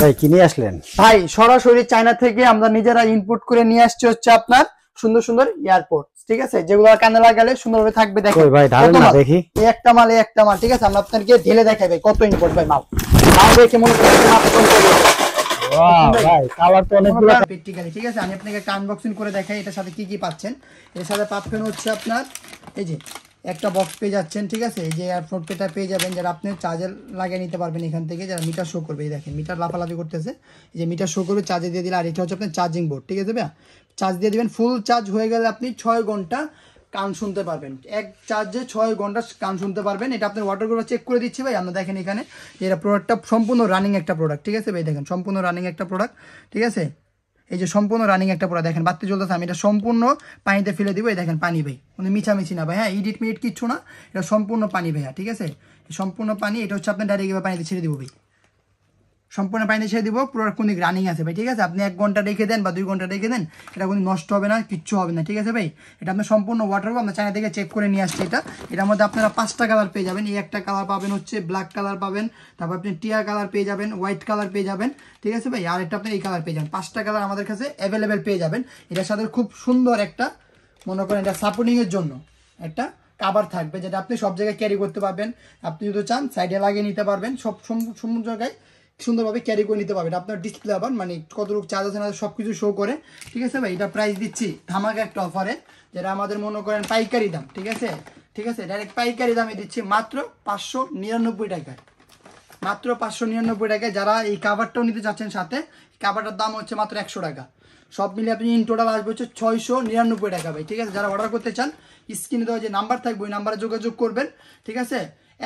তাই কি নিয়ে আসলেন ভাই সরাসরি চায়না থেকে আমরা নিজেরা ইনপুট করে নিয়ে আসছি হচ্ছে আপনার সুন্দর সুন্দর এয়ারপোর্ট ঠিক আছে যেগুলো কানে লাগালে সুন্দরভাবে থাকবে দেখো ভাই না দেখি এই একটা মাল এই একটা মাল ঠিক আছে আমরা আপনাদেরকে ঢেলে দেখাই ভাই কত ইম্পোর্ট ভাই মাল মাল দেখে মনে করতে মাপন করে ভাই কালার তো অনেক অনেকগুলো প্র্যাকটিক্যালি ঠিক আছে আমি আপনাদেরকে আনবক্সিং করে দেখাই এটার সাথে কি কি পাচ্ছেন এর সাথে পাচ্ছেন হচ্ছে আপনার এই যে একটা বক্স পেয়ে যাচ্ছেন ঠিক আছে এই যে এয়ারফোন পেটা পেয়ে যাবেন যারা আপনি চার্জার লাগিয়ে নিতে পারবেন এখান থেকে যারা মিটার শো করবে এই দেখেন মিটার লাফালাফি করতেছে এই যে মিটার শো করবে চার্জে দিয়ে দিলে আর এটা হচ্ছে আপনার চার্জিং বোর্ড ঠিক আছে ভাইয়া চার্জ দিয়ে দেবেন ফুল চার্জ হয়ে গেলে আপনি ছয় ঘন্টা কান শুনতে পারবেন এক চার্জে ছয় ঘন্টা কান শুনতে পারবেন এটা আপনার ওয়াটারগুলো চেক করে দিচ্ছি ভাই আমরা দেখেন এখানে এটা প্রোডাক্টটা সম্পূর্ণ রানিং একটা প্রোডাক্ট ঠিক আছে ভাই দেখেন সম্পূর্ণ রানিং একটা প্রোডাক্ট ঠিক আছে এই যে সম্পূর্ণ রানিং একটা পুরো দেখেন বাতি চলতেছে আমি এটা সম্পূর্ণ পানিতে ফেলে দিব এই দেখেন পানি ভাই মানে মিছামিছি না ভাই হ্যাঁ ইডিট মিডিট কিচ্ছু না এটা সম্পূর্ণ পানি ভাইয়া ঠিক আছে সম্পূর্ণ পানি এটা হচ্ছে আপনার ডাইরেক্ট পানিতে ছেড়ে দিব ভাই সম্পূর্ণ পানিতে ছেড়ে দিব পুরো কোনো রানিং আছে ভাই ঠিক আছে আপনি এক ঘন্টা রেখে দেন বা দুই ঘন্টা রেখে দেন এটা কোনো নষ্ট হবে না কিচ্ছু হবে না ঠিক আছে ভাই এটা আপনার সম্পূর্ণ ওয়াটার আপনার চায়না থেকে চেক করে নিয়ে আসছে এটা এটার মধ্যে আপনারা পাঁচটা কালার পেয়ে যাবেন এই একটা কালার পাবেন হচ্ছে ব্ল্যাক কালার পাবেন তারপর আপনি টিয়া কালার পেয়ে যাবেন হোয়াইট কালার পেয়ে যাবেন ঠিক আছে ভাই আর একটা আপনি এই কালার পেয়ে যাবেন পাঁচটা কালার আমাদের কাছে অ্যাভেলেবেল পেয়ে যাবেন এটার সাথে খুব সুন্দর একটা মনে করেন এটা সাপোর্টিংয়ের জন্য একটা কাবার থাকবে যেটা আপনি সব জায়গায় ক্যারি করতে পারবেন আপনি যদি চান সাইডে লাগিয়ে নিতে পারবেন সব সমুদ্র জায়গায় সুন্দরভাবে ক্যারি করে নিতে পারবেন আপনার ডিসপ্লে আবার মানে কতটুকু চার্জ আছে না সব কিছু শো করে ঠিক আছে ভাই এটা প্রাইস দিচ্ছি ধামাকা একটা অফারে যেটা আমাদের মনে করেন পাইকারি দাম ঠিক আছে ঠিক আছে ডাইরেক্ট পাইকারি দামে দিচ্ছি মাত্র পাঁচশো নিরানব্বই টাকায় মাত্র পাঁচশো নিরানব্বই টাকায় যারা এই কাভারটাও নিতে চাচ্ছেন সাথে কাভারটার দাম হচ্ছে মাত্র একশো টাকা সব মিলে আপনি ইন টোটাল আসবে হচ্ছে ছয়শো নিরানব্বই টাকা ভাই ঠিক আছে যারা অর্ডার করতে চান স্ক্রিনে দেওয়া যে নাম্বার থাকবে ওই নাম্বারে যোগাযোগ করবেন ঠিক আছে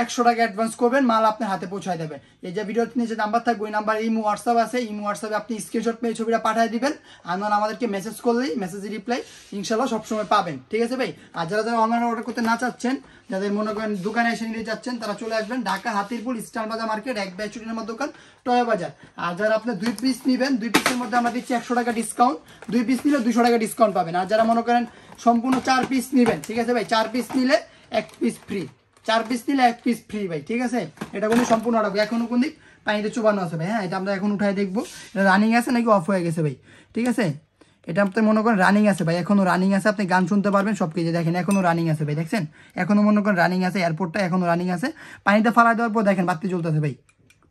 একশো টাকা অ্যাডভান্স করবেন মাল আপনার হাতে পৌঁছায় দেবে এই যে ভিডিওতে নিচে নাম্বার থাকবে ওই নাম্বার ইমো হোয়াটসঅ্যাপ আছে ইমো হোয়াটসঅ্যাপে আপনি স্ক্রিনশট পেয়ে ছবিটা পাঠিয়ে দিবেন আর আমাদেরকে মেসেজ করলেই মেসেজের রিপ্লাই ইনশাল্লাহ সবসময় পাবেন ঠিক আছে ভাই আর যারা যারা অনলাইনে অর্ডার করতে না চাচ্ছেন যাদের মনে করেন দোকানে এসে নিয়ে যাচ্ছেন তারা চলে আসবেন ঢাকা হাতিরপুর স্টার বাজার মার্কেট এক ব্যাচ আমার দোকান টয়া বাজার আর যারা আপনার দুই পিস নেবেন দুই পিসের মধ্যে আমরা দিচ্ছি একশো টাকা ডিসকাউন্ট দুই পিস নিলে দুশো টাকা ডিসকাউন্ট পাবেন আর যারা মনে করেন সম্পূর্ণ চার পিস নেবেন ঠিক আছে ভাই চার পিস নিলে এক পিস ফ্রি চার পিস নিলে এক পিস ফ্রি ভাই ঠিক আছে এটা কোনো সম্পূর্ণ অর্ডার এখনও কোন দিক পানিতে চোবানো আছে ভাই হ্যাঁ এটা আমরা এখন উঠায় দেখবো এটা রানিং আছে নাকি অফ হয়ে গেছে ভাই ঠিক আছে এটা আপনি মনে করেন রানিং আছে ভাই এখনও রানিং আছে আপনি গান শুনতে পারবেন সব কিছু দেখেন এখনও রানিং আছে ভাই দেখছেন এখনও মনে করেন রানিং আছে এয়ারপোর্টটা এখনও রানিং আছে পানিতে ফালা দেওয়ার পর দেখেন বাতি আছে ভাই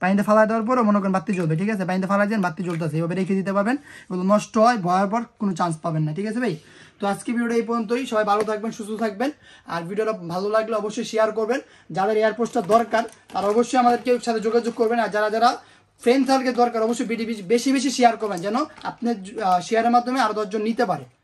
পানিতে ফালাই দেওয়ার পরও মনে করেন বাতি জ্বলবে ঠিক আছে পানিতে ফালাই দেন বাতি জ্বলতেছে এভাবে রেখে দিতে পারবেন এগুলো নষ্ট হয় ভয়াবর কোনো চান্স পাবেন না ঠিক আছে ভাই তো আজকে ভিডিওটা এই পর্যন্তই সবাই ভালো থাকবেন সুস্থ থাকবেন আর ভিডিওটা ভালো লাগলে অবশ্যই শেয়ার করবেন যাদের এয়ারপোর্টটা দরকার তারা অবশ্যই আমাদেরকে সাথে যোগাযোগ করবেন আর যারা যারা ফ্রেন্ড সার্কেল দরকার অবশ্যই বেশি বেশি শেয়ার করবেন যেন আপনি শেয়ারের মাধ্যমে আরও দশজন নিতে পারে